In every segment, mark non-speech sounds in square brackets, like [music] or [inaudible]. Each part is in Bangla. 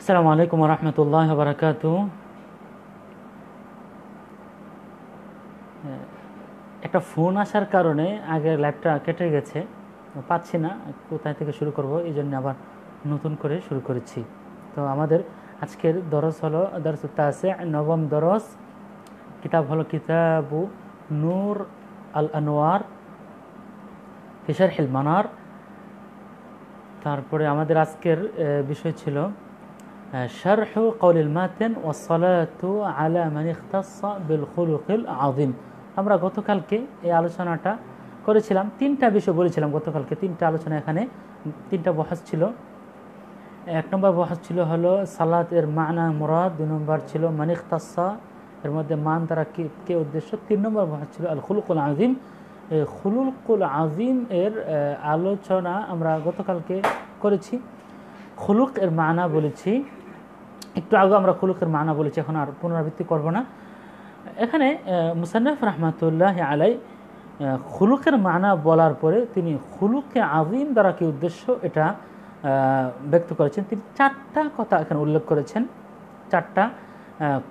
আসসালামু আলাইকুম রহমতুল্লাহ বারাকাত হ্যাঁ, একটা ফোন আসার কারণে আগের ল্যাবটা কেটে গেছে পাচ্ছি না কোথায় থেকে শুরু করব এই জন্য আবার নতুন করে শুরু করেছি তো আমাদের আজকের দরস হলো দরস আছে নবম দরস কিতাব হলো কিতাবু নূর আল আনোয়ার ফিশার হেলমানার তারপরে আমাদের আজকের বিষয় ছিল شرح قول الماتن والصلاة على من اختص بالخلق العظيم আমরা গতকালকে এই আলোচনাটা করেছিলাম তিনটা বিষয় বলেছিলাম গতকালকে তিনটা আলোচনা এখানে তিনটা বহাস ছিল এক নম্বর বহাস ছিল হলো সালাত এর মানা মুরাদ দুই নম্বর ছিল মানিক তাসা এর মধ্যে মান তারা কে উদ্দেশ্য তিন নম্বর বহাস ছিল আল খুলকুল আজিম খুলুলকুল আজিম এর আলোচনা আমরা গতকালকে করেছি খুলুক এর মানা বলেছি একটু আগে আমরা খুলুকের মানা বলেছি এখন আর পুনরাবৃত্তি করব না এখানে মুসান্নফ রহমাতুল্লাহ আলাই খুলুকের মানা বলার পরে তিনি খুলুকে আজিম দ্বারা কি উদ্দেশ্য এটা ব্যক্ত করেছেন তিনি চারটা কথা এখানে উল্লেখ করেছেন চারটা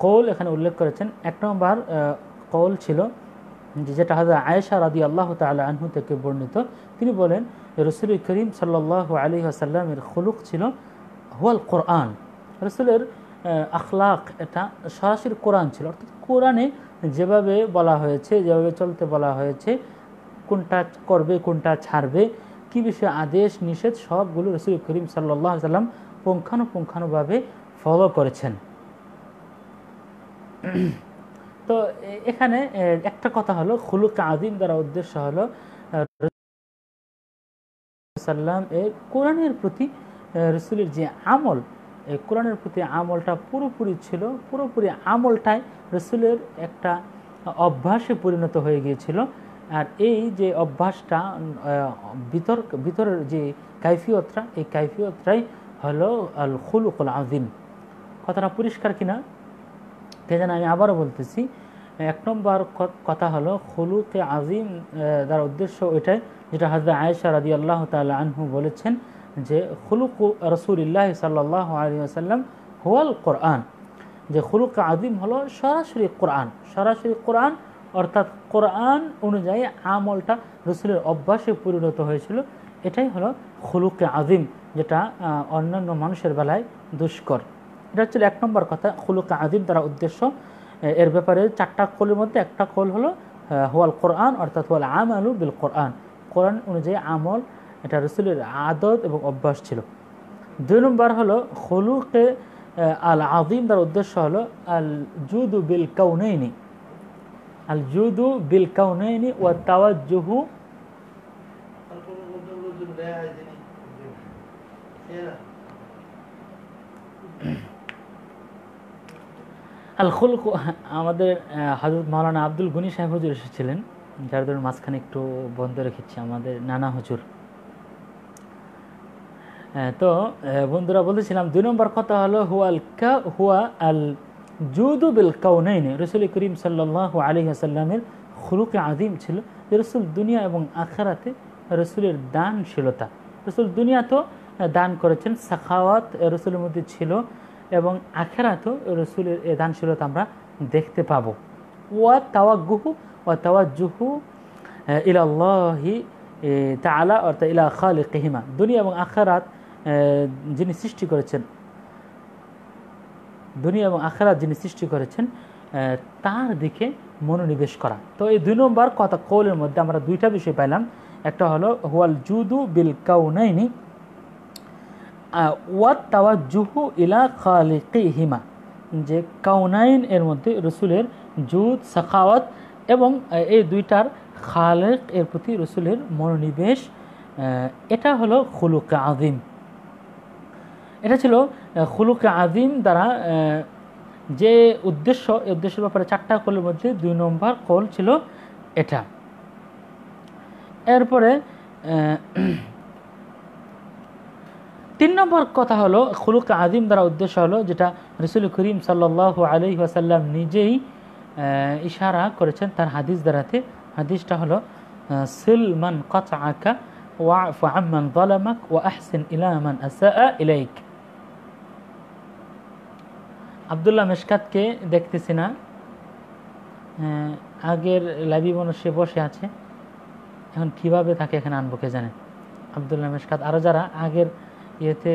কৌল এখানে উল্লেখ করেছেন এক নম্বর কৌল ছিল যেটা হাজার আয়েশা রাদি আল্লাহ তাল আনহু থেকে বর্ণিত তিনি বলেন রসুল করিম সাল্লাহ আলী আসাল্লামের খুলুক ছিল হুয়াল কোরআন রসুলের আখলাক এটা সরাসরি কোরআন ছিল অর্থাৎ কোরআনে যেভাবে বলা হয়েছে যেভাবে চলতে বলা হয়েছে কোনটা করবে কোনটা ছাড়বে কি বিষয়ে আদেশ নিষেধ সবগুলো রসুল করিম সাল্লাহ সাল্লাম পুঙ্খানুপুঙ্খানুভাবে ফলো করেছেন তো এখানে একটা কথা হলো খুলুক আদিম দ্বারা উদ্দেশ্য হলো সাল্লাম এর কোরআনের প্রতি রসুলের যে আমল এই কোরআনের প্রতি আমলটা পুরোপুরি ছিল পুরোপুরি আমলটাই রসুলের একটা অভ্যাসে পরিণত হয়ে গিয়েছিল আর এই যে অভ্যাসটা ভিতর ভিতরের যে কাইফিয়তটা এই কাইফিয়তরাই হলো আল খুলুকুল আজিম কথাটা পরিষ্কার কিনা কে জানে আমি আবারও বলতেছি এক নম্বর কথা হলো খুলুকে আজিম তার উদ্দেশ্য ওইটাই যেটা হাজরা আয়েশা রাজি আল্লাহ তাল আনহু বলেছেন যে খুলুক রসুলিল্লাহ সাল্লাহ আলী আসাল্লাম হুয়াল কোরআন যে খুলুক আদিম হলো সরাসরি কোরআন সরাসরি কোরআন অর্থাৎ কোরআন অনুযায়ী আমলটা রসুলের অভ্যাসে পরিণত হয়েছিল এটাই হলো খুলুকে আদিম যেটা অন্যান্য মানুষের বেলায় দুষ্কর এটা হচ্ছে এক নম্বর কথা খুলুকে আদিম দ্বারা উদ্দেশ্য এর ব্যাপারে চারটা কলের মধ্যে একটা কল হলো হোয়াল কোরআন অর্থাৎ হোয়াল আম আলু বিল কোরআন কোরআন অনুযায়ী আমল এটা রসুলের আদত এবং অভ্যাস ছিল দুই নম্বর হলো হলুকে আল আদিম তার উদ্দেশ্য হলো আল জুদু বিল কাউনাইনি আল জুদু বিল কাউনাইনি ও তাওয়াজুহু আল খুলক আমাদের হজরত মৌলানা আব্দুল গনি সাহেব হুজুর এসেছিলেন যার ধরুন মাঝখানে একটু বন্ধ রেখেছি আমাদের নানা হুজুর হ্যাঁ, তো বন্ধুরা বলেছিলাম দুই নম্বর কথা হলো হুয়াল কা হুয়া আল জুদু বিল কাউনাইনে রসুল করিম সাল্লাহ আলি আসাল্লামের খুরুকে আদিম ছিল যে রসুল দুনিয়া এবং আখারাতে রসুলের দানশীলতা রসুল দুনিয়া তো দান করেছেন সাখাওয়াত রসুলের মধ্যে ছিল এবং আখেরাতেও রসুলের এ দানশীলতা আমরা দেখতে পাবো ওয়া তাওয়া গুহু ও তাওয়াজুহু ইলাল্লাহি তালা অর্থাৎ ইলা খালিকিহিমা দুনিয়া এবং আখেরাত যিনি সৃষ্টি করেছেন দুনিয়া এবং আখেরা যিনি সৃষ্টি করেছেন তার দিকে মনোনিবেশ করা তো এই দুই নম্বর কথা কৌলের মধ্যে আমরা দুইটা বিষয় পাইলাম একটা হলো হুয়াল জুদু বিল কাউনাইনি ওয়াত জুহু ইলা খালিকি হিমা যে কাউনাইন এর মধ্যে রসুলের জুদ সাখাওয়াত এবং এই দুইটার খালেক এর প্রতি রসুলের মনোনিবেশ এটা হলো খুলুক আদিম এটা ছিল হুলুক আজিম দ্বারা যে উদ্দেশ্য এই উদ্দেশ্যের ব্যাপারে চারটা কলের মধ্যে দুই নম্বর কল ছিল এটা এরপরে [clears throat] তিন নম্বর কথা হলো খুলুক আদিম দ্বারা উদ্দেশ্য হলো যেটা রসুল করিম সাল্লাহ আলি ওয়াসাল্লাম নিজেই ইশারা করেছেন তার হাদিস দ্বারাতে হাদিসটা হলো সিলমান কথা আঁকা ওয়া ফাহমান ওয়া আহসিন ইলামান আসা ইলাইক আবদুল্লাহ মেশকাতকে দেখতেছি না হ্যাঁ, আগের লাইবি মনে বসে আছে এখন কিভাবে তাকে এখানে আনবো কে জানে আবদুল্লাহ মেশকাত আরও যারা আগের ইয়েতে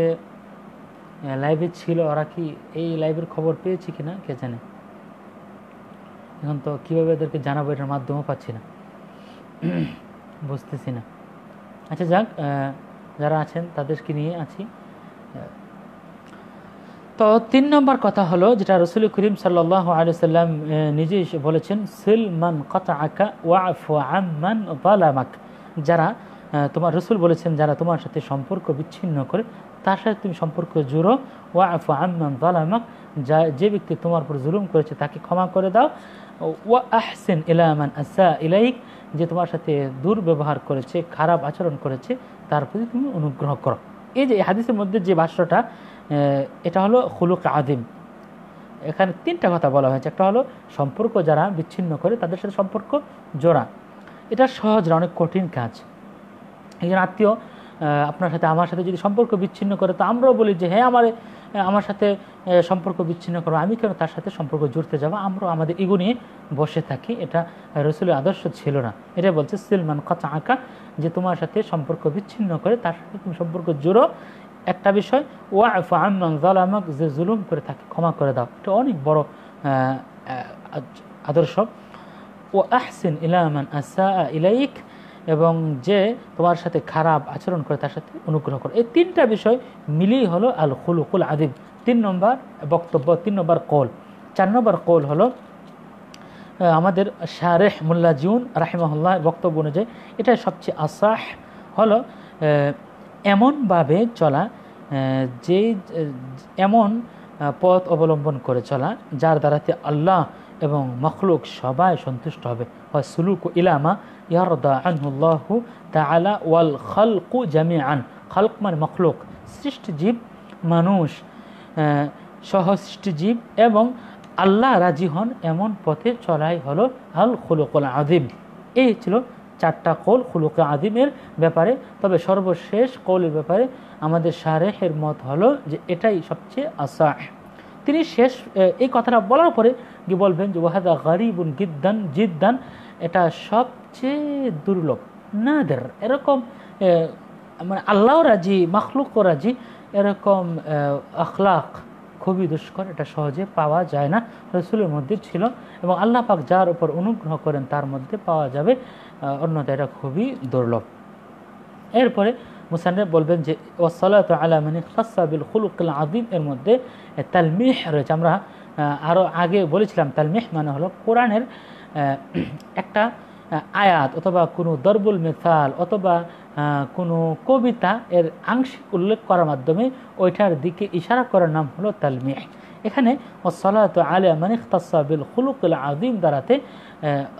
লাইভে ছিল ওরা কি এই লাইভের খবর পেয়েছি কি না কে জানে এখন তো কীভাবে এদেরকে জানাবো এটার মাধ্যমও পাচ্ছি না [clears throat] বুঝতেছি না আচ্ছা যাক যারা আছেন তাদেরকে নিয়ে আছি তো তিন নম্বর কথা হলো যেটা রসুল করিম সাল্লাহ আলু নিজে বলেছেন সিলমান কথা আঁকা ওয়াফান বালামাক যারা তোমার রসুল বলেছেন যারা তোমার সাথে সম্পর্ক বিচ্ছিন্ন করে তার সাথে তুমি সম্পর্ক জুড়ো ওয়াফ আম্মান বালামাক যা যে ব্যক্তি তোমার উপর জুলুম করেছে তাকে ক্ষমা করে দাও ওয়া আহসেন ইলামান আসা ইলাইক যে তোমার সাথে দুর্ব্যবহার করেছে খারাপ আচরণ করেছে তার প্রতি তুমি অনুগ্রহ করো এই যে হাদিসের মধ্যে যে ভাষ্যটা এটা হলো হুলুক আদিম এখানে তিনটা কথা বলা হয়েছে একটা হলো সম্পর্ক যারা বিচ্ছিন্ন করে তাদের সাথে সম্পর্ক জোড়া এটা সহজ না অনেক কঠিন কাজ একজন আত্মীয় আপনার সাথে আমার সাথে যদি সম্পর্ক বিচ্ছিন্ন করে তো আমরাও বলি যে হ্যাঁ আমার আমার সাথে সম্পর্ক বিচ্ছিন্ন করো আমি কেন তার সাথে সম্পর্ক জুড়তে যাবো আমরা আমাদের ইগো নিয়ে বসে থাকি এটা রসুলের আদর্শ ছিল না এটা বলছে সিলমান কথা আঁকা যে তোমার সাথে সম্পর্ক বিচ্ছিন্ন করে তার সাথে তুমি সম্পর্ক জুড়ো একটা বিষয় ও আমান জালামাক যে জুলুম করে থাকে ক্ষমা করে দাও এটা অনেক বড় আদর্শ ও আহসিন ইলামান আসা ইলাইক এবং যে তোমার সাথে খারাপ আচরণ করে তার সাথে অনুগ্রহ করে এই তিনটা বিষয় মিলিয়ে হলো আল খুলুকুল আদিব তিন নম্বর বক্তব্য তিন নম্বর কল চার নম্বর কল হলো আমাদের শাহরেহ মুল্লা জিউন রাহেমহল্লা বক্তব্য অনুযায়ী এটা সবচেয়ে আসাহ হলো এমনভাবে চলা যে এমন পথ অবলম্বন করে চলা যার দ্বারাতে আল্লাহ এবং মখলুক সবাই সন্তুষ্ট হবে হয় সুলুক ইলামা ইয়ারদা মানে মানুষ সহ জীব এবং আল্লাহ রাজি হন এমন পথে চলাই হলো আল খুলকুল আদিম এই ছিল চারটা কৌল খুলুক আদিমের ব্যাপারে তবে সর্বশেষ কৌলের ব্যাপারে আমাদের সারেহের মত হলো যে এটাই সবচেয়ে আশা তিনি শেষ এই কথাটা বলার পরে কি বলবেন যে ওয়াহাদা গরিবুন গিদ্দান জিদ্দান এটা সবচেয়ে দুর্লভ নাদের এরকম মানে আল্লাহ রাজি মাখলুক রাজি এরকম আখলাখ খুবই দুষ্কর এটা সহজে পাওয়া যায় না রসুলের মধ্যে ছিল এবং আল্লাহ পাক যার উপর অনুগ্রহ করেন তার মধ্যে পাওয়া যাবে অন্যতা এটা খুবই দুর্লভ এরপরে মুসানরা বলবেন যে ওসালাত আলামিন খাসাবিল খুলুকুল আদিম এর মধ্যে তালমিহ রয়েছে আমরা আরও আগে বলেছিলাম তালমিহ মানে হলো কোরআনের একটা আয়াত অথবা কোনো দরবুল মেথাল অথবা কোনো কবিতা এর আংশিক উল্লেখ করার মাধ্যমে ওইটার দিকে ইশারা করার নাম হলো তালমিয়া এখানে ওসলাত আলিয়া মানে তাসাবিল আদিম দ্বারাতে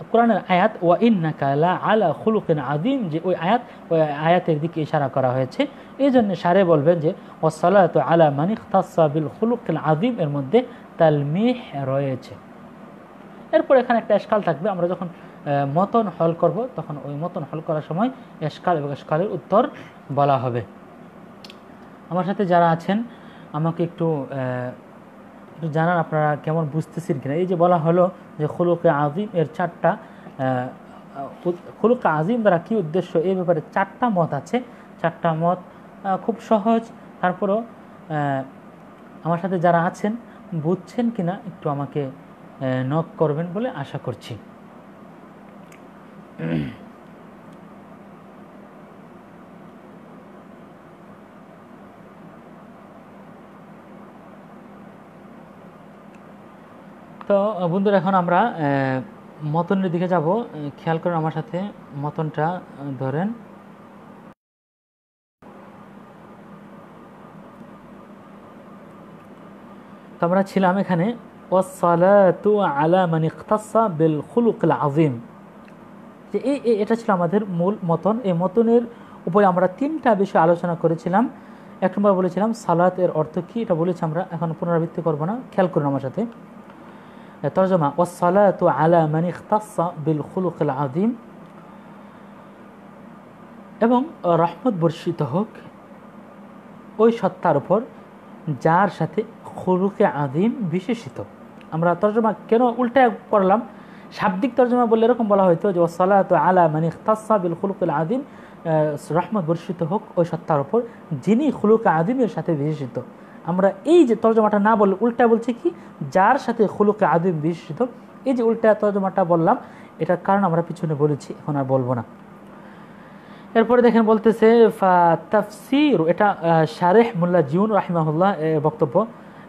কোরআনের আয়াত ওয়া কালা আলা খুলুকিন আদিম যে ওই আয়াত ওই আয়াতের দিকে ইশারা করা হয়েছে এই জন্য সারে বলবেন যে ওসলাত আলা মানিক তাসাবিল খুলুকিল আদিম এর মধ্যে তালমিহ রয়েছে এরপর এখানে একটা এসকাল থাকবে আমরা যখন মতন হল করব তখন ওই মতন হল করার সময় এসকাল এবং এসকালের উত্তর বলা হবে আমার সাথে যারা আছেন আমাকে একটু একটু জানান আপনারা কেমন বুঝতেছেন কিনা এই যে বলা হলো যে খুলুকে আজিম এর চারটা খুলুকে আজিম দ্বারা কী উদ্দেশ্য এই ব্যাপারে চারটা মত আছে চারটা মত খুব সহজ তারপরও আমার সাথে যারা আছেন বুঝছেন কিনা একটু আমাকে নক করবেন বলে আশা করছি তো বন্ধুরা এখন আমরা মতনের দিকে যাব খেয়াল করেন আমার সাথে মতনটা ধরেন তো আমরা ছিলাম এখানে যে এই এটা ছিল আমাদের মূল মতন এই মতনের উপরে আমরা তিনটা বিষয় আলোচনা করেছিলাম এক নম্বর বলেছিলাম সালাত এর অর্থ কী এটা বলেছি আমরা এখন পুনরাবৃত্তি করব না খেয়াল করুন আমার সাথে তর্জমা ওয়াসালাতু আলা মানি বিল খুলুক আদিম এবং রহমত বর্ষিত হোক ওই সত্তার উপর যার সাথে খুলুকে আদিম বিশেষিত আমরা তর্জমা কেন উল্টা করলাম শাব্দিক তর্জমা বললে এরকম বলা হয়তো যে ওসলাত আলা মানে তাসাবিল খুলকুল আদিম রহমত বর্ষিত হোক ওই সত্তার ওপর যিনি খুলুক আদিমের সাথে বিশেষিত আমরা এই যে তর্জমাটা না বললে উল্টা বলছি কি যার সাথে খুলুক আদিম বিশেষিত এই যে উল্টা তর্জমাটা বললাম এটার কারণ আমরা পিছনে বলেছি এখন আর বলবো না এরপরে দেখেন বলতেছে তাফসির এটা শারেহ মোল্লা জিউন রাহিমাহুল্লাহ বক্তব্য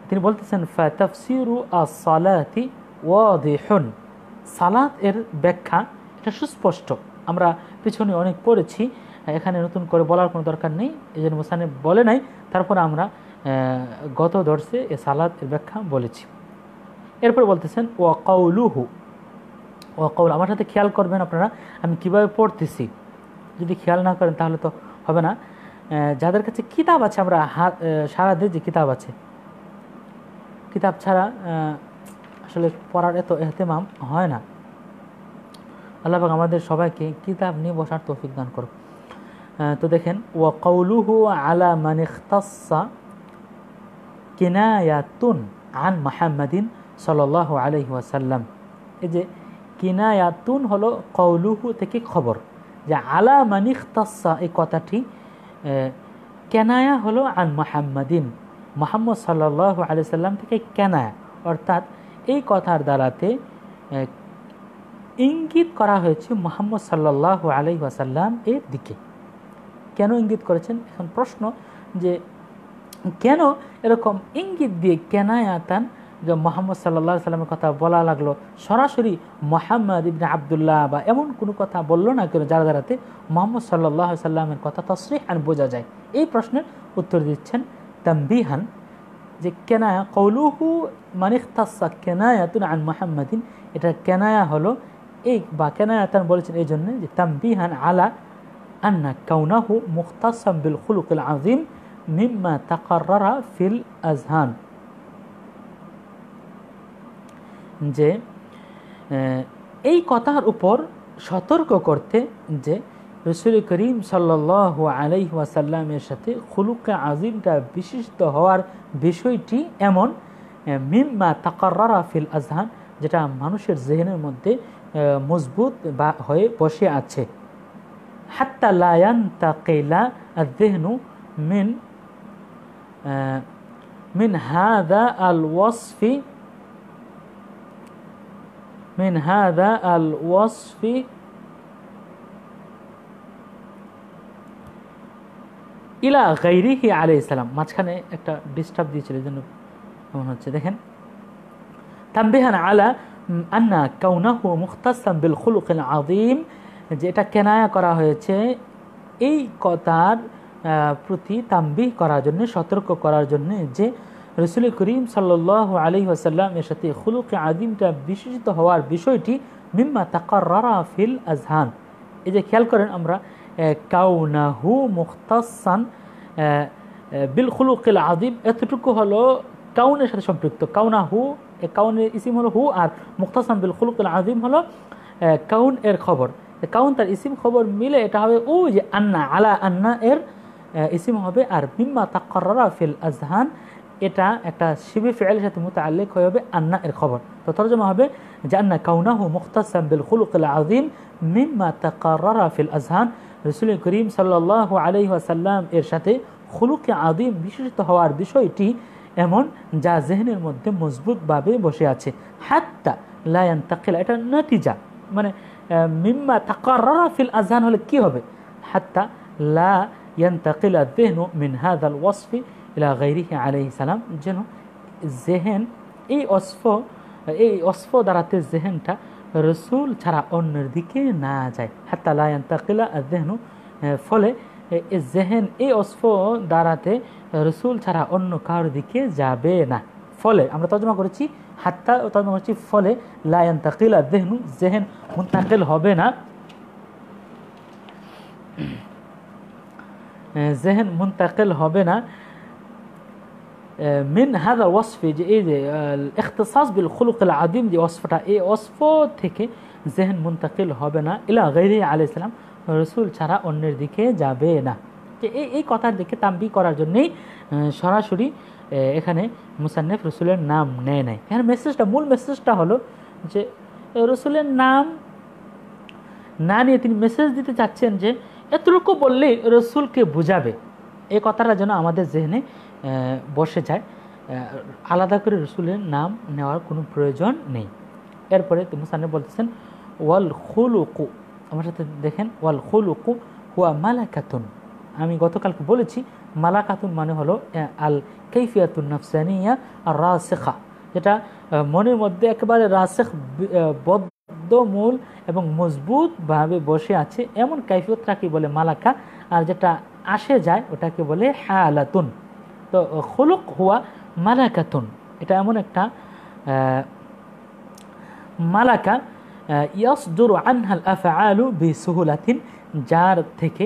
তিনি বলতেছেন ফ্যাতফসিরু আসালাতি ওয়াদেহন সালাত এর ব্যাখ্যা এটা সুস্পষ্ট আমরা পিছনে অনেক পড়েছি এখানে নতুন করে বলার কোনো দরকার নেই এই জন্য মোসানে বলে নাই তারপর আমরা গত দর্শে এ সালাদ এর ব্যাখ্যা বলেছি এরপরে বলতেছেন ও কৌল আমার সাথে খেয়াল করবেন আপনারা আমি কিভাবে পড়তেছি যদি খেয়াল না করেন তাহলে তো হবে না যাদের কাছে কিতাব আছে আমরা হাত সারা দিয়ে যে কিতাব আছে কিতাব ছাড়া আসলে পড়ার এত এহতেমাম হয় না আল্লাহবাক আমাদের সবাইকে কিতাব নিয়ে বসার তৌফিক দান করো তো দেখেন ও কৌলুহু আলা মানিখতাসা কিনায়াতুন আন মাহমাদিন সাল আলহি ওয়াসাল্লাম এই যে কেনায়াতুন হলো কৌলুহু থেকে খবর যে আলা মানিখতাসা এই কথাটি কেনায়া হলো আন মাহমাদিন মোহাম্মদ সাল্লাহ আলি সাল্লাম থেকে কেনা অর্থাৎ এই কথার দ্বারাতে ইঙ্গিত করা হয়েছে মোহাম্মদ সাল্লাহ আলি ওয়াসাল্লাম এর দিকে কেন ইঙ্গিত করেছেন এখন প্রশ্ন যে কেন এরকম ইঙ্গিত দিয়ে কেনায় আতান যে মোহাম্মদ সাল্লাহ সাল্লামের কথা বলা লাগলো সরাসরি মোহাম্মদ ইবিন আবদুল্লাহ বা এমন কোনো কথা বললো না কেন যার দ্বারাতে মোহাম্মদ সাল্লাহ সাল্লামের কথা তশ্রিহ আর বোঝা যায় এই প্রশ্নের উত্তর দিচ্ছেন তাম্বিহান যে কেনায়া কৌলুহু কেনায়া কেনায়াতুন আন মোহাম্মদিন এটা কেনায়া হলো এই বা তান বলেছেন এই জন্য যে তাম্বিহান আলা আন্না কাউনাহু মুখতাসাম বিল খুলুকুল আজিম মিম্মা তাকাররা ফিল আজহান যে এই কথার উপর সতর্ক করতে যে রসুল করিম সাল্লাহ আলাইহাসাল্লামের সাথে খুলুকে আজিমটা বিশিষ্ট হওয়ার বিষয়টি এমন মিম্মা তাকাররা ফিল আজহান যেটা মানুষের জেহেনের মধ্যে মজবুত বা হয়ে বসে আছে হাত্তা লায়ান তাকেলা আদেহনু মিন মিন হাদা আল ওয়াসফি মিন হাদা আল ওয়াসফি ইলা গাইরিহি আলি ইসলাম মাঝখানে একটা ডিস্টার্ব দিয়েছিল জন্য কেমন হচ্ছে দেখেন তাম্বিহান আলা আন্না কাউনাহু মুখতাসাম বিল খুলুক আদিম যে এটা কেনায়া করা হয়েছে এই কথার প্রতি তাম্বি করার জন্য সতর্ক করার জন্য যে রসুল করিম সাল্ল আলী আসাল্লাম এর সাথে খুলুকে আদিমটা বিশেষিত হওয়ার বিষয়টি মিম্মা তাকার ফিল আজহান এই যে খেয়াল করেন আমরা কাউনাহু মুখতাসান বিলখুলুকিল আদিব এতটুকু হলো কাউনের সাথে সম্পৃক্ত কাউনাহু কাউনের ইসিম হলো হু আর মুখতাসান বিল বিলখুলুকিল আদিম হলো কাউন এর খবর কাউন তার ইসিম খবর মিলে এটা হবে ও যে আন্না আলা আন্না এর ইসিম হবে আর মিম্মা তাকররা ফিল আজহান এটা একটা শিবি ফেয়ালের সাথে মতো মোতাল্লিক হয়ে হবে আন্না এর খবর তো তর্জমা হবে যে আন্না কাউনাহু মুখতাসাম বিল খুলুক আদিম আজিম মিম্মা তাকাররা ফিল আজহান রসুল করিম সাল্লাহ আসাল্লাম এর সাথে খুলুকে আদিম বিশেষিত হওয়ার বিষয়টি এমন যা জেহনের মধ্যে মজবুতভাবে বসে আছে হাত্তা লায়ন তাকেলা এটা নতিজা মানে মিম্মা তাকার ফিল আজহান হলে কি হবে হাত্তা লা তাকেলা দেহনু মিনহাদ আল ওয়াসফি ইলা গৈরিহি আলহি সালাম যেন জেহেন এই অস্ফ এই অস্ফ দ্বারাতে জেহেনটা রসুল ছাড়া অন্যের দিকে না যায় লায়ন তাকিলা জেহনু ফলে জেহেন এই অস্ফ দ্বারাতে রসুল ছাড়া অন্য কারোর দিকে যাবে না ফলে আমরা তর্জমা করেছি হাত্তা তর্জমা করেছি ফলে লায়ন তাকিলা জেহনু জেহেন মুন্তাকিল হবে না জেহেন মুন্তাকিল হবে না মিন হাদার ওয়াসফি যে এই যে ইখতসাস বিল খুলুকুল আদিম যে ওয়াসফটা এই ওয়াসফ থেকে জেহেন মুন্তাকিল হবে না ইলা গৈরি আলি ইসলাম রসুল ছাড়া অন্যের দিকে যাবে না এই এই কথার দিকে তাম্বি করার জন্যেই সরাসরি এখানে মুসান্নেফ রসুলের নাম নেয় নেয় এখানে মেসেজটা মূল মেসেজটা হলো যে রসুলের নাম না নিয়ে তিনি মেসেজ দিতে চাচ্ছেন যে এতটুকু বললেই রসুলকে বুঝাবে এই কথাটা যেন আমাদের জেহনে বসে যায় আলাদা করে রসুলের নাম নেওয়ার কোনো প্রয়োজন নেই এরপরে মুসান্নে বলতেছেন ওয়াল উকু আমার সাথে দেখেন ওয়াল উকু হুয়া মালাকাতুন আমি গতকালকে বলেছি মালাকাতুন মানে হলো আল কৈফিয়াতুন নফসানিয়া আর রাশেখা যেটা মনের মধ্যে একেবারে রাশেখ বদ্ধমূল এবং মজবুতভাবে বসে আছে এমন কাইফিয়তটাকে বলে মালাকা আর যেটা আসে যায় ওটাকে বলে হ্যাঁ আলাতুন তো খুলুক হুয়া মালাকাতুন এটা এমন একটা মালাকা ইয়াসজুর আনহাল আফআলু বিসুহুলাতিন যার থেকে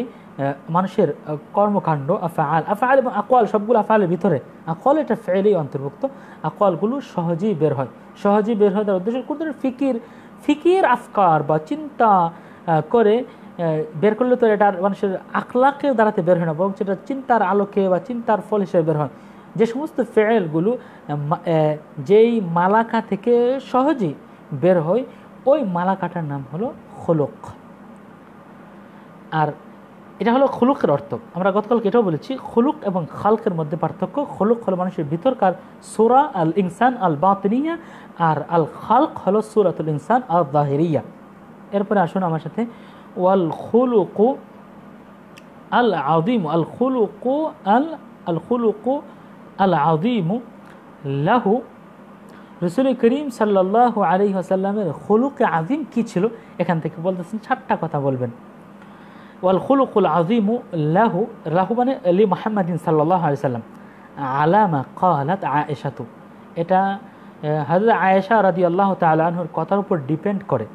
মানুষের কর্মকাণ্ড আফা আল এবং আকোয়াল সবগুলো আলের ভিতরে আকোয়াল এটা ফেলেই অন্তর্ভুক্ত আকোয়ালগুলো সহজেই বের হয় সহজেই বের হয় তার উদ্দেশ্য কোনো ফিকির ফিকির আফকার বা চিন্তা করে বের করলে তো এটা মানুষের আখলাকে দাঁড়াতে বের হয় না বরং সেটা চিন্তার আলোকে বা চিন্তার ফল হিসেবে বের হয় যে সমস্ত ফেয়েলগুলো যেই মালাকা থেকে সহজেই বের হয় ওই মালাকাটার নাম হলো খোলক আর এটা হলো খুলুকের অর্থ আমরা গতকালকে এটাও বলেছি খুলুক এবং খালকের মধ্যে পার্থক্য খুলুক হলো মানুষের ভিতরকার সুরা আল ইনসান আল বাতনিয়া আর আল খালক হলো সুরাতুল ইনসান আল দাহিরিয়া এরপরে আসুন আমার সাথে ওয়াল খুলুকু আল আদিম আল খুলুকু আল আল খুলুকু আল আদিমু লাহু রসুল করিম সাল্লাহ আলী আসাল্লামের খুলুকে আদিম কী ছিল এখান থেকে বলতেছেন চারটা কথা বলবেন ওয়াল খুলুকুল আজিমু লাহু লাহু মানে আলি মাহমদিন সাল্লাহ আলি সাল্লাম আলামা কালাত আয়েশাতু এটা হজরত আয়েশা রাজি আল্লাহ তালাহুর কথার উপর ডিপেন্ড করে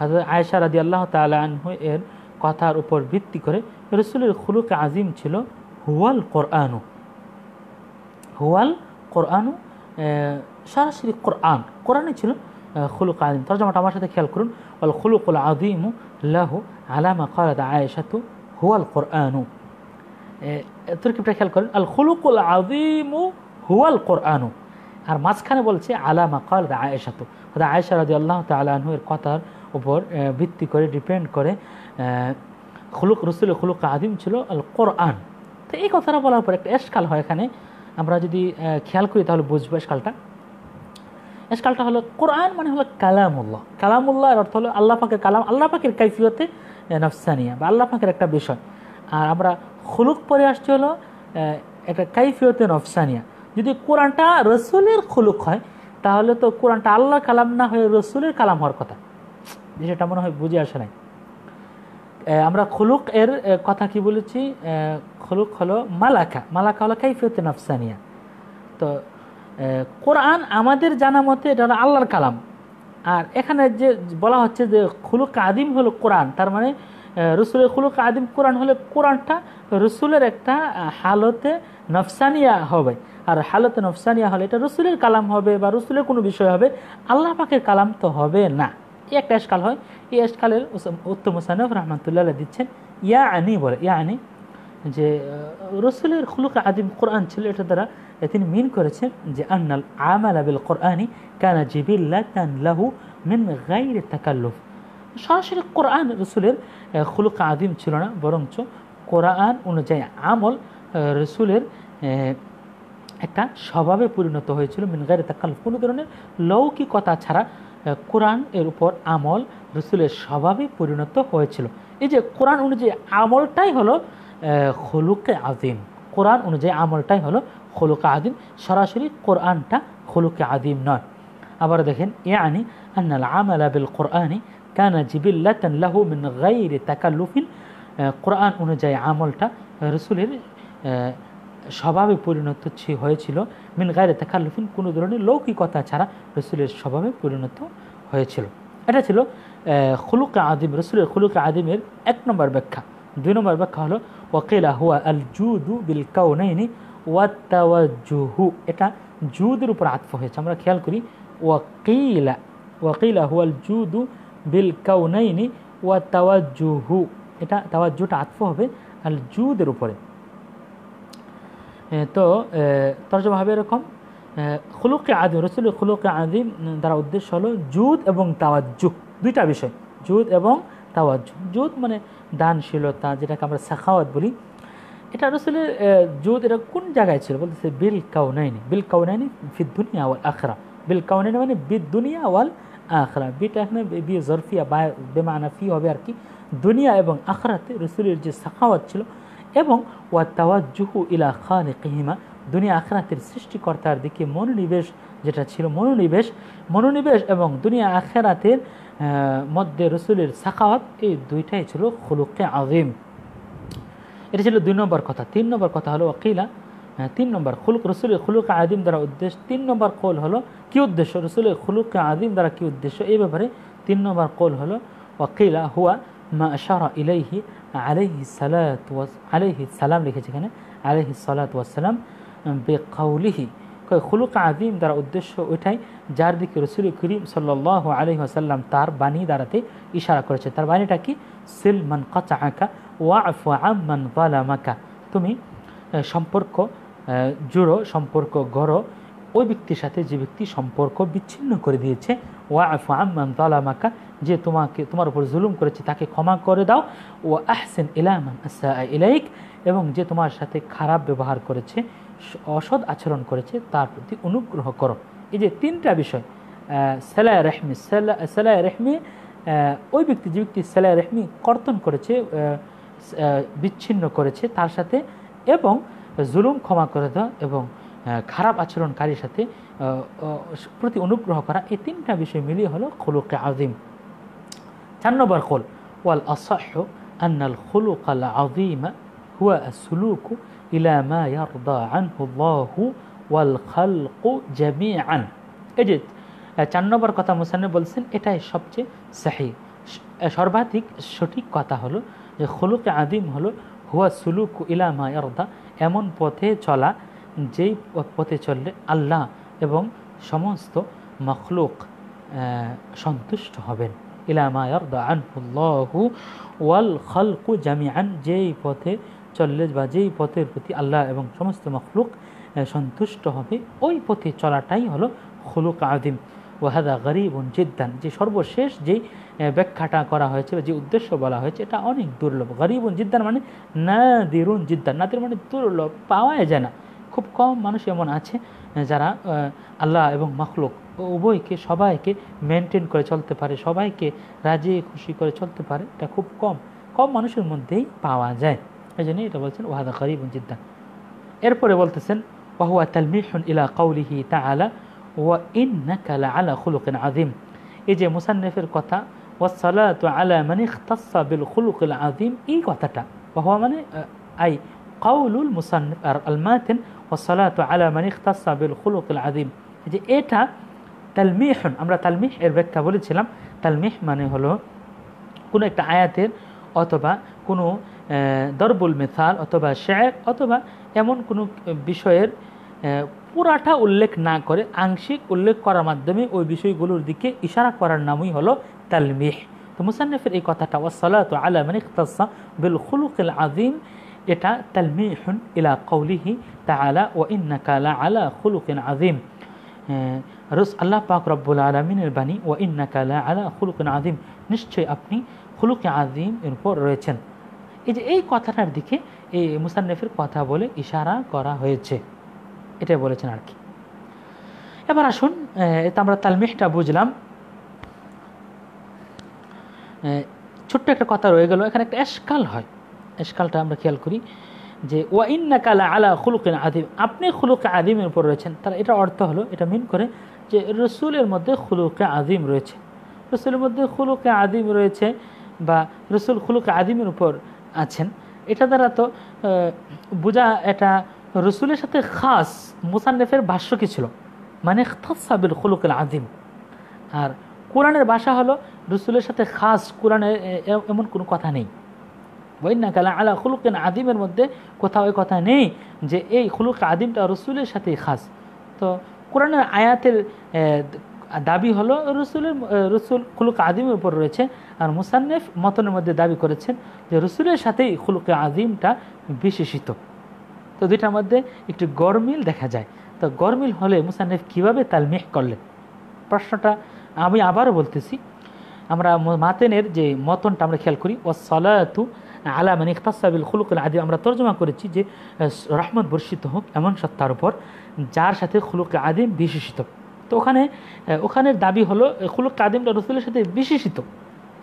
হাজর আয়সা রাজি আল্লাহ তালাহু এর কথার উপর ভিত্তি করে রসুলের খুলুক আজিম ছিল হুয়াল কোরআনু হুয়াল কোরআনু সরাসরি কোরআন কোরআনে ছিল খুলুক আজিম তর্জমাটা আমার সাথে খেয়াল করুন অল খুলুকুল আজিমু লাহু আলামা আয়েশা তু হুয়াল কোরআনু তুর্কিপটা খেয়াল করেন আল খুলুকুল আজিমু হুয়াল কোরআনু আর মাঝখানে বলছে আলামা আয়েশা তু আয়েশা রাজি আল্লাহ তালাহু এর কথার উপর ভিত্তি করে ডিপেন্ড করে খুলুক রসুল খুলুক আদিম ছিল আল কোরআন তো এই কথাটা বলার পর একটা এসকাল হয় এখানে আমরা যদি খেয়াল করি তাহলে বুঝবো এসকালটা এসকালটা হলো কোরআন মানে হলো কালামুল্লাহ কালামুল্লাহ এর অর্থ হলো আল্লাহ পাকের কালাম আল্লাহ পাকের কাইফিয়তে নফসানিয়া বা আল্লাহ পাকের একটা বিষয় আর আমরা খুলুক পরে আসছি হলো একটা কাইফিয়তে নফসানিয়া যদি কোরআনটা রসুলের খুলুক হয় তাহলে তো কোরআনটা আল্লাহর কালাম না হয়ে রসুলের কালাম হওয়ার কথা বিষয়টা মনে হয় বুঝে আসে নাই আমরা খুলুক এর কথা কি বলেছি খুলুক হলো মালাকা মালাকা হলো কাইফিয়তে নাফসানিয়া তো কোরআন আমাদের জানা মতে এটা হলো আল্লাহর কালাম আর এখানে যে বলা হচ্ছে যে খুলুক আদিম হলো কোরআন তার মানে রসুলের খুলুক আদিম কোরআন হলে কোরআনটা রসুলের একটা হালতে নফসানিয়া হবে আর হালতে নফসানিয়া হলে এটা রসুলের কালাম হবে বা রসুলের কোনো বিষয় হবে আল্লাহ পাকের কালাম তো হবে না একটা এসকাল হয় এই এসকালের উত্তম সানফ রহমতুল্লাহ দিচ্ছেন ইয়া আনি বলে ইয়া আনি যে রসুলের খুলুক আদিম কোরআন ছিল এটা দ্বারা তিনি মিন করেছেন যে আন্নাল আমাল আবিল কোরআনি কানা জিবিল্লা লাহু মিন গাইরে তাকাল্লুফ সরাসরি কোরআন রসুলের খুলুক আদিম ছিল না বরঞ্চ কোরআন অনুযায়ী আমল রসুলের একটা স্বভাবে পরিণত হয়েছিল মিনগারে তাকাল্লুফ কোনো ধরনের লৌকিকতা ছাড়া কোরআন এর উপর আমল রসুলের স্বভাবে পরিণত হয়েছিল এই যে কোরআন অনুযায়ী আমলটাই হলো হলুকে আদিম কোরআন অনুযায়ী আমলটাই হলো হলুকে আদিম সরাসরি কোরআনটা হলুকে আদিম নয় আবার দেখেন এ আন্নাল আমাল আবিল কোরআনি কানা জিবিল্লাহু মিন গাইরে তাকাল্লুফিন কোরআন অনুযায়ী আমলটা রসুলের স্বভাবে পরিণত হয়েছিল মিন গায়ে তাকাল্লুফিন কোনো ধরনের লৌকিকতা ছাড়া রসুলের স্বভাবে পরিণত হয়েছিল এটা ছিল খুলুক আদিম রসুলের খুলুক আদিমের এক নম্বর ব্যাখ্যা দুই নম্বর ব্যাখ্যা হলো ওকেলা হুয়া আল জুদু বিল কাউনাইনি ওয়াত্তাওয়া জুহু এটা জুদের উপর আত্ম হয়েছে আমরা খেয়াল করি ওয়াকিলা ওয়াকিলা হুয়াল জুদু বিল নাইনি ওয়া তাওয়াজুহু এটা তাওয়াজুটা আত্ম হবে আল জুদের উপরে তো তর্জমা হবে এরকম খুলুকে আদিম রসুল খুলুকে আদিম দ্বারা উদ্দেশ্য হলো জুদ এবং তাওয়াজু দুইটা বিষয় জুদ এবং তাওয়াজু জুদ মানে দানশীলতা যেটাকে আমরা সাখাওয়াত বলি এটা রসুলের জুদ এটা কোন জায়গায় ছিল বলতেছে বিল কাউনাইনি বিল কাউনাইনি ফিদ্দুনিয়া আওয়াল আখরা বিল কাউনাইনি মানে বিদ্দুনিয়া আওয়াল আখরা বিটা এখানে বি জরফিয়া বা বেমানা ফি হবে আর কি দুনিয়া এবং আখরাতে রসুলের যে সাখাওয়াত ছিল এবং ওয়াত্তাওয়াজুহু ইলা খান কিহিমা দুনিয়া আখরাতের সৃষ্টিকর্তার দিকে মনোনিবেশ যেটা ছিল মনোনিবেশ মনোনিবেশ এবং দুনিয়া আখেরাতের মধ্যে রসুলের সাখাওয়াত এই দুইটাই ছিল খুলুকে আজিম এটা ছিল দুই নম্বর কথা তিন নম্বর কথা হলো ওকিলা তিন নম্বর খুলুক রসুলের খুলুক আদিম দ্বারা উদ্দেশ্য তিন নম্বর কোল হলো কি উদ্দেশ্য রসুলের খুলুক আদিম দ্বারা কি উদ্দেশ্য এই ব্যাপারে তিন নম্বর কোল হলো ওকিলা হুয়া মা আশারা ইলাইহি আলহি সালাত আলহি সালাম লিখেছে এখানে আলহি সালাত ওয়াসালাম বেকাউলিহি কয় খুলুক আদিম দ্বারা উদ্দেশ্য ওইটাই যার দিকে রসুল করিম সাল্লাহ আলহি আসাল্লাম তার বাণী দ্বারাতে ইশারা করেছে তার বাণীটা কি মান কচা আঁকা ওয়া আফু আমান মাকা তুমি সম্পর্ক জুড়ো সম্পর্ক গড়ো ওই ব্যক্তির সাথে যে ব্যক্তি সম্পর্ক বিচ্ছিন্ন করে দিয়েছে ওয়া আফ আমা মাকা যে তোমাকে তোমার উপর জুলুম করেছে তাকে ক্ষমা করে দাও ও আহসেন ইলামান ইলাইক এবং যে তোমার সাথে খারাপ ব্যবহার করেছে অসৎ আচরণ করেছে তার প্রতি অনুগ্রহ করো এই যে তিনটা বিষয় সেলাই রেহমি সেলাই রেহমি ওই ব্যক্তি যে ব্যক্তি সেলাই রেহমি কর্তন করেছে বিচ্ছিন্ন করেছে তার সাথে এবং জুলুম ক্ষমা করে দেওয়া এবং খারাপ আচরণকারীর সাথে প্রতি অনুগ্রহ করা এই তিনটা বিষয় মিলিয়ে হলো খোলকে আজিম চার নম্বর কল ওয়াল আসাহ আন্নাল খুলুক আল আজিমা হুয়া সুলুকু ইলা মা ইয়ারদা আনহুল্লাহু ওয়াল খালকু জামিআন এই যে চার নম্বর কথা মোসানে বলছেন এটাই সবচেয়ে সাহি সর্বাধিক সঠিক কথা হলো যে খুলুক আদিম হলো হুয়া সুলুক ইলামা ইয়ারদা এমন পথে চলা যেই পথে চললে আল্লাহ এবং সমস্ত মখলুক সন্তুষ্ট হবেন ইলামায়ার দানহুল্লাহু ওয়াল খালকু জামিয়ান যেই পথে চললে বা যেই পথের প্রতি আল্লাহ এবং সমস্ত মখলুক সন্তুষ্ট হবে ওই পথে চলাটাই হলো খুলুক আদিম ওয়াহাদা গরিবন জিদ্দান যে সর্বশেষ যেই ব্যাখ্যাটা করা হয়েছে বা যে উদ্দেশ্য বলা হয়েছে এটা অনেক দুর্লভ গরিবন জিদ্দান মানে না দিরুন জিদ্দান নাদের মানে দুর্লভ পাওয়াই যায় না খুব কম মানুষ এমন আছে যারা আল্লাহ এবং মখলুক উভয়কে সবাইকে মেনটেন করে চলতে পারে সবাইকে রাজি খুশি করে চলতে পারে এটা খুব কম কম মানুষের মধ্যেই পাওয়া যায় এই জন্যই এটা বলছেন ওয়াদা করিব জিদ্দা এরপরে বলতেছেন ওয়াহুয়া তালমিহন ইলা কৌলিহি তা আলা ওয়া কালা আলা খুলুকেন আদিম এই যে মুসান্নেফের কথা তো আলা মানে খতাসা বিল খুলুকুল আদিম এই কথাটা ওয়াহুয়া মানে আই কাউলুল মুসান আর আল ও সালাত আলা মানি খতাসাবিল খুলুকুল আদিম যে এটা তালমিহ আমরা তালমিহ এর ব্যাখ্যা বলেছিলাম তালমিহ মানে হলো কোনো একটা আয়াতের অথবা কোনো দরবুল মেথাল অথবা শেয়ার অথবা এমন কোনো বিষয়ের পুরাটা উল্লেখ না করে আংশিক উল্লেখ করার মাধ্যমে ওই বিষয়গুলোর দিকে ইশারা করার নামই হলো তালমিহ তো মুসান্নফের এই কথাটা ওয়াসালাত আলা মানে বিল খুলুকেল আজিম এটা তালমিহুন ইলা কৌলিহি তা আলা ও ইন্নাকালা আলা খুলুকিন আজিম রস আল্লাহ পাক রব্বুল আলমিনের বাণী ও ইন্নাকা আলা খুলুকিন আজিম নিশ্চয়ই আপনি খুলুকে আজিম এর উপর রয়েছেন এই যে এই কথাটার দিকে এই মুসান্নফের কথা বলে ইশারা করা হয়েছে এটা বলেছেন আর কি এবার আসুন আমরা তালমিহটা বুঝলাম ছোট্ট একটা কথা রয়ে গেল এখানে একটা এসকাল হয় এসকালটা আমরা খেয়াল করি যে ওয়াইন্না কালা আলা খুলুকিন আদিম আপনি খুলুকে আদিমের উপর রয়েছেন তাহলে এটা অর্থ হলো এটা মিন করে যে রসুলের মধ্যে খুলুকে আদিম রয়েছে রসুলের মধ্যে খুলুকে আদিম রয়েছে বা রসুল খুলুকে আদিমের উপর আছেন এটা দ্বারা তো বোঝা এটা রসুলের সাথে খাস মুসান্নেফের ভাষ্য কী ছিল মানে সাবিল খুলুকুল আদিম আর কোরআনের ভাষা হলো রসুলের সাথে খাস কোরআনের এমন কোনো কথা নেই বইনা কালা আলা খুলুকেন আদিমের মধ্যে কোথাও ওই কথা নেই যে এই খুলুক আদিমটা রসুলের সাথেই খাস তো কোরআনের আয়াতের দাবি হলো রসুলের রসুল খুলুক আদিমের উপর রয়েছে আর মুসান্নেফ মতনের মধ্যে দাবি করেছেন যে রসুলের সাথেই খুলুক আদিমটা বিশেষিত তো দুইটার মধ্যে একটু গরমিল দেখা যায় তো গরমিল হলে মুসান্নেফ কিভাবে তাল মেহ করলেন প্রশ্নটা আমি আবারও বলতেছি আমরা মাতেনের যে মতনটা আমরা খেয়াল করি ও সলায়তু আলা মানে ইখতাসাবিল খুলুকুল আদিম আমরা তর্জমা করেছি যে রহমত বর্ষিত হোক এমন সত্তার উপর যার সাথে খুলুক আদিম বিশেষিত তো ওখানে ওখানের দাবি হলো খুলুক আদিমটা রসুলের সাথে বিশেষিত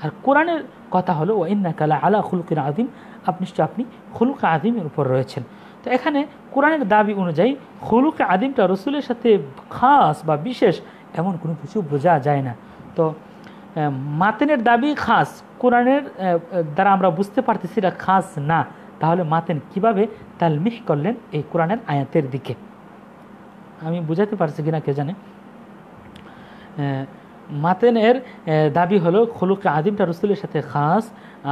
আর কোরআনের কথা হলো ও ইন্না কালা আলা খুলুকের আদিম আপনি আপনি খুলুক আদিমের উপর রয়েছেন তো এখানে কোরআনের দাবি অনুযায়ী খুলুক আদিমটা রসুলের সাথে খাস বা বিশেষ এমন কোনো কিছু বোঝা যায় না তো মাতেনের দাবি খাস কোরআনের দ্বারা আমরা বুঝতে পারতেছি এটা খাস না তাহলে মাতেন কিভাবে তালমিহ করলেন এই কোরআনের আয়াতের দিকে আমি বুঝাতে পারছি কিনা কে জানে মাতেনের দাবি হলো খলুক আদিমটা রসুলের সাথে খাস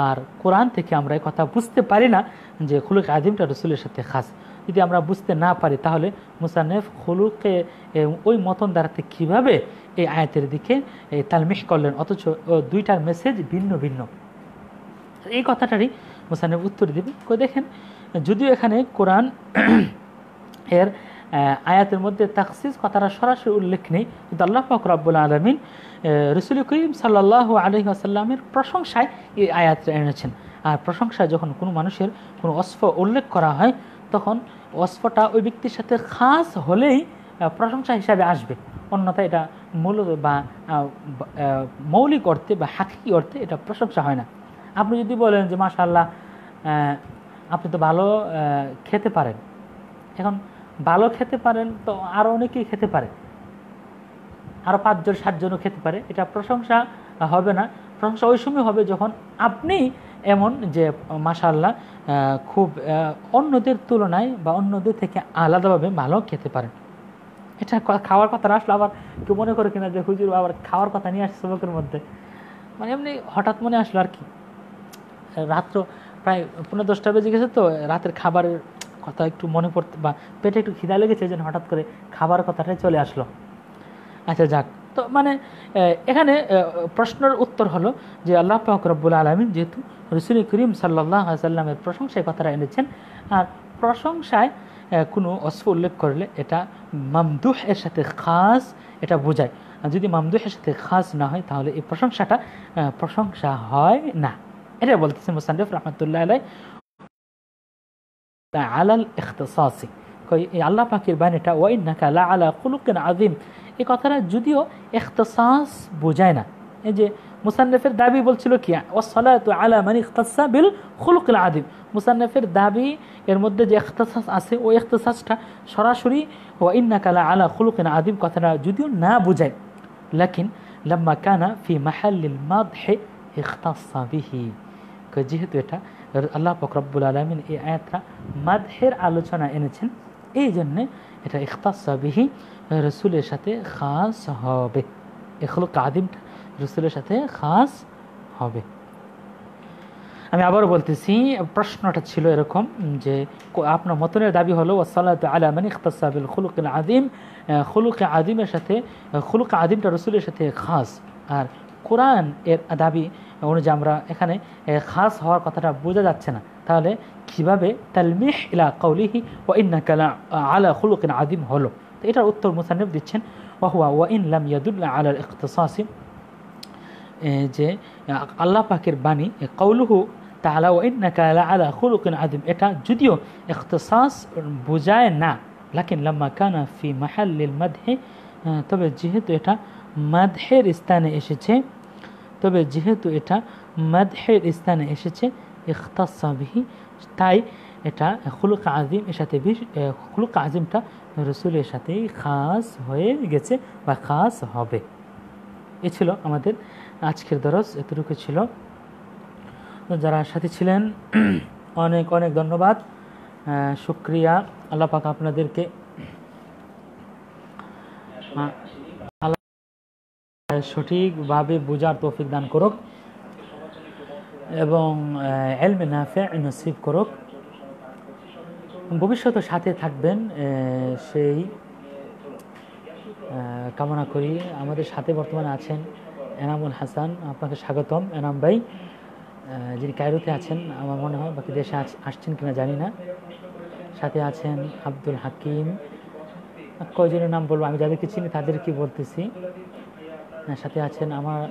আর কোরআন থেকে আমরা এই কথা বুঝতে পারি না যে খলুক আদিমটা রসুলের সাথে খাস যদি আমরা বুঝতে না পারি তাহলে মুসানেফ খলুকে ওই মতন দ্বারাতে কিভাবে এই আয়াতের দিকে তালমিহ করলেন অথচ দুইটার মেসেজ ভিন্ন ভিন্ন এই কথাটারই মুসানিব উত্তর দেবে দেখেন যদিও এখানে কোরআন [clears throat] এর আয়াতের মধ্যে তাকসিস কথাটা সরাসরি উল্লেখ নেই কিন্তু আল্লাহ আব্বুল আলমিন রসুল করিম সাল্লাহ আলহি আসাল্লামের প্রশংসায় এই আয়াতটা এনেছেন আর প্রশংসায় যখন কোনো মানুষের কোনো অস্ফ উল্লেখ করা হয় তখন অস্ফটা ওই ব্যক্তির সাথে খাস হলেই প্রশংসা হিসাবে আসবে অন্যথা এটা মূলত বা মৌলিক অর্থে বা হাকি অর্থে এটা প্রশংসা হয় না আপনি যদি বলেন যে মাশাল্লাহ আপনি তো ভালো খেতে পারেন এখন ভালো খেতে পারেন তো আরও অনেকেই খেতে পারে আরও পাঁচজন সাতজনও খেতে পারে এটা প্রশংসা হবে না প্রশংসা ওই সময় হবে যখন আপনি এমন যে মাশাল্লাহ খুব অন্যদের তুলনায় বা অন্যদের থেকে আলাদাভাবে ভালো খেতে পারেন এটা খাওয়ার কথা আসলো আবার কেউ মনে করে কিনা যে হুজুর আবার খাওয়ার কথা নিয়ে আসছে সবকের মধ্যে মানে এমনি হঠাৎ মনে আসলো আর কি রাত্র প্রায় পনেরো দশটা বেজে গেছে তো রাতের খাবারের কথা একটু মনে পড়তে বা পেটে একটু খিদা লেগেছে যেন হঠাৎ করে খাবার কথাটাই চলে আসলো আচ্ছা যাক তো মানে এখানে প্রশ্নের উত্তর হলো যে আল্লাহ রব্বুল আলমিন যেহেতু রসুল করিম সাল্লাহ সাল্লামের প্রশংসায় কথাটা এনেছেন আর প্রশংসায় কোনো অস্ফ উল্লেখ করলে এটা মামদুহ এর সাথে খাস এটা বোঝায় যদি মামদুহের সাথে খাস না হয় তাহলে এই প্রশংসাটা প্রশংসা হয় না এটা বলতেছে মুসান্দেফ রহমতুল্লাহ আলাই আলাল ইখতসাসি এই আল্লাহ পাখির বাণীটা ওয়াই নাকা আলা আলা কুলুকেন আজিম এই কথাটা যদিও এখতসাস বোঝায় না এই যে মুসান্নফের দাবি বলছিল কি ওসলাত আলা মানে ইখতাসা বিল খুলকুল আদিম মুসান্নফের দাবি এর মধ্যে যে ইখতাসাস আছে ওই ইখতাসাসটা সরাসরি ও ইন্নাকালা আলা খুলুকিন আদিম কথাটা যদিও না বোঝায় লাকিন লাম্মা কানা ফি মাহাল্লিল হে ইখতাসা বিহি যেহেতু এটা আল্লাহ ফকরব্বুল আলমিন এই আয়াতটা মাদহের আলোচনা এনেছেন এই জন্যে এটা ইখতাসাবিহি রসুলের সাথে খাস হবে এখলো কাদিমটা রসুলের সাথে খাস হবে আমি আবারও বলতেছি প্রশ্নটা ছিল এরকম যে আপনার মতনের দাবি হলো ওসালাত মানে ইখতাসাবিল খুলুক আদিম খুলুক আদিমের সাথে খুলুক আদিমটা রসুলের সাথে খাস আর কোরআন এর দাবি অনুযায়ী আমরা এখানে খাস হওয়ার কথাটা বোঝা যাচ্ছে না তাহলে কিভাবে তালমিহ ইলা কৌলিহি ও ইন্না কালা আলা খুলুক আদিম হলো তো এটার উত্তর মুসান্নব দিচ্ছেন ওহুয়া ওয়া ইন লাম ইয়াদুল্লাহ আলাল ইতাসিম যে আল্লাহ পাকের বাণী কৌলুহু তাহলা ও আলা খুলুকিন আদিম এটা যদিও এখতসাস বোঝায় না লাকিন লাম্মা কানা ফি মাহাল্লিল মাদহে তবে যেহেতু এটা মাদহের স্থানে এসেছে তবে যেহেতু এটা মাদহের স্থানে এসেছে ইখতাসাবিহি তাই এটা খুলুক আজিম এর সাথে খুলুক আজিমটা রসুলের সাথেই খাস হয়ে গেছে বা খাস হবে এ ছিল আমাদের আজকের দরজ এতটুকু ছিল যারা সাথে ছিলেন অনেক অনেক ধন্যবাদ শুক্রিয়া পাক আপনাদেরকে সঠিকভাবে বোঝার তৌফিক দান করুক এবং এলমে নাফে নসিব করুক ভবিষ্যতে সাথে থাকবেন সেই কামনা করি আমাদের সাথে বর্তমানে আছেন এনামুল হাসান আপনাকে স্বাগতম এনাম ভাই যিনি কায়রোতে আছেন আমার মনে হয় বাকি দেশে আসছেন কিনা জানি না সাথে আছেন আব্দুল হাকিম কয়জনের নাম বলবো আমি যাদেরকে চিনি তাদেরকে বলতেছি সাথে আছেন আমার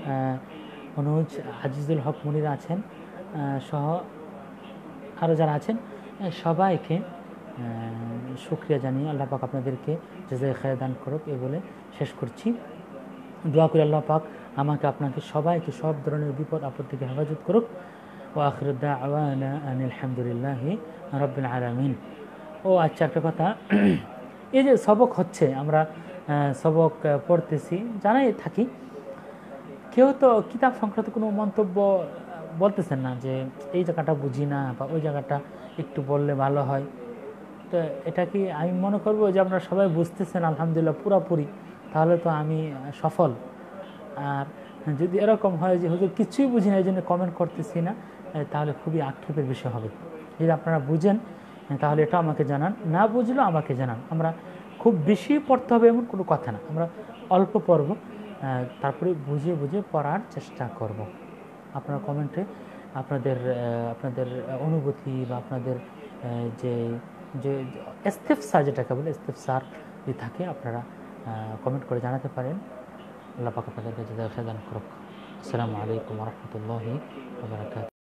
অনুজ আজিজুল হক মনির আছেন সহ আরও যারা আছেন সবাইকে শুক্রিয়া জানিয়ে আল্লাহ পাক আপনাদেরকে যে খায় দান করুক এ বলে শেষ করছি দোয়া করি আল্লাহ পাক আমাকে আপনাকে সবাইকে সব ধরনের বিপদ আপদ থেকে হেফাজত করুক ও আখরুদ্দা আওয়ানা আলহামদুলিল্লাহ রব্বিন আলামিন ও আচ্ছা একটা কথা [clears throat] এই যে সবক হচ্ছে আমরা সবক পড়তেছি জানাই থাকি কেউ তো কিতাব সংক্রান্ত কোনো মন্তব্য বলতেছেন না যে এই জায়গাটা বুঝি না বা ওই জায়গাটা একটু বললে ভালো হয় তো এটা কি আমি মনে করবো যে আপনারা সবাই বুঝতেছেন আলহামদুলিল্লাহ পুরাপুরি তাহলে তো আমি সফল আর যদি এরকম হয় যে হুজুর কিছুই বুঝি না এই জন্য কমেন্ট করতেছি না তাহলে খুবই আক্ষেপের বিষয় হবে যদি আপনারা বুঝেন তাহলে এটা আমাকে জানান না বুঝলেও আমাকে জানান আমরা খুব বেশি পড়তে হবে এমন কোনো কথা না আমরা অল্প পড়ব তারপরে বুঝে বুঝে পড়ার চেষ্টা করব। আপনার কমেন্টে আপনাদের আপনাদের অনুভূতি বা আপনাদের যে যে স্টেপ সার যেটাকে বলে স্টেপ সার যদি থাকে আপনারা কমেন্ট করে জানাতে পারেন الله بك فلا تجد خذا السلام عليكم ورحمة الله وبركاته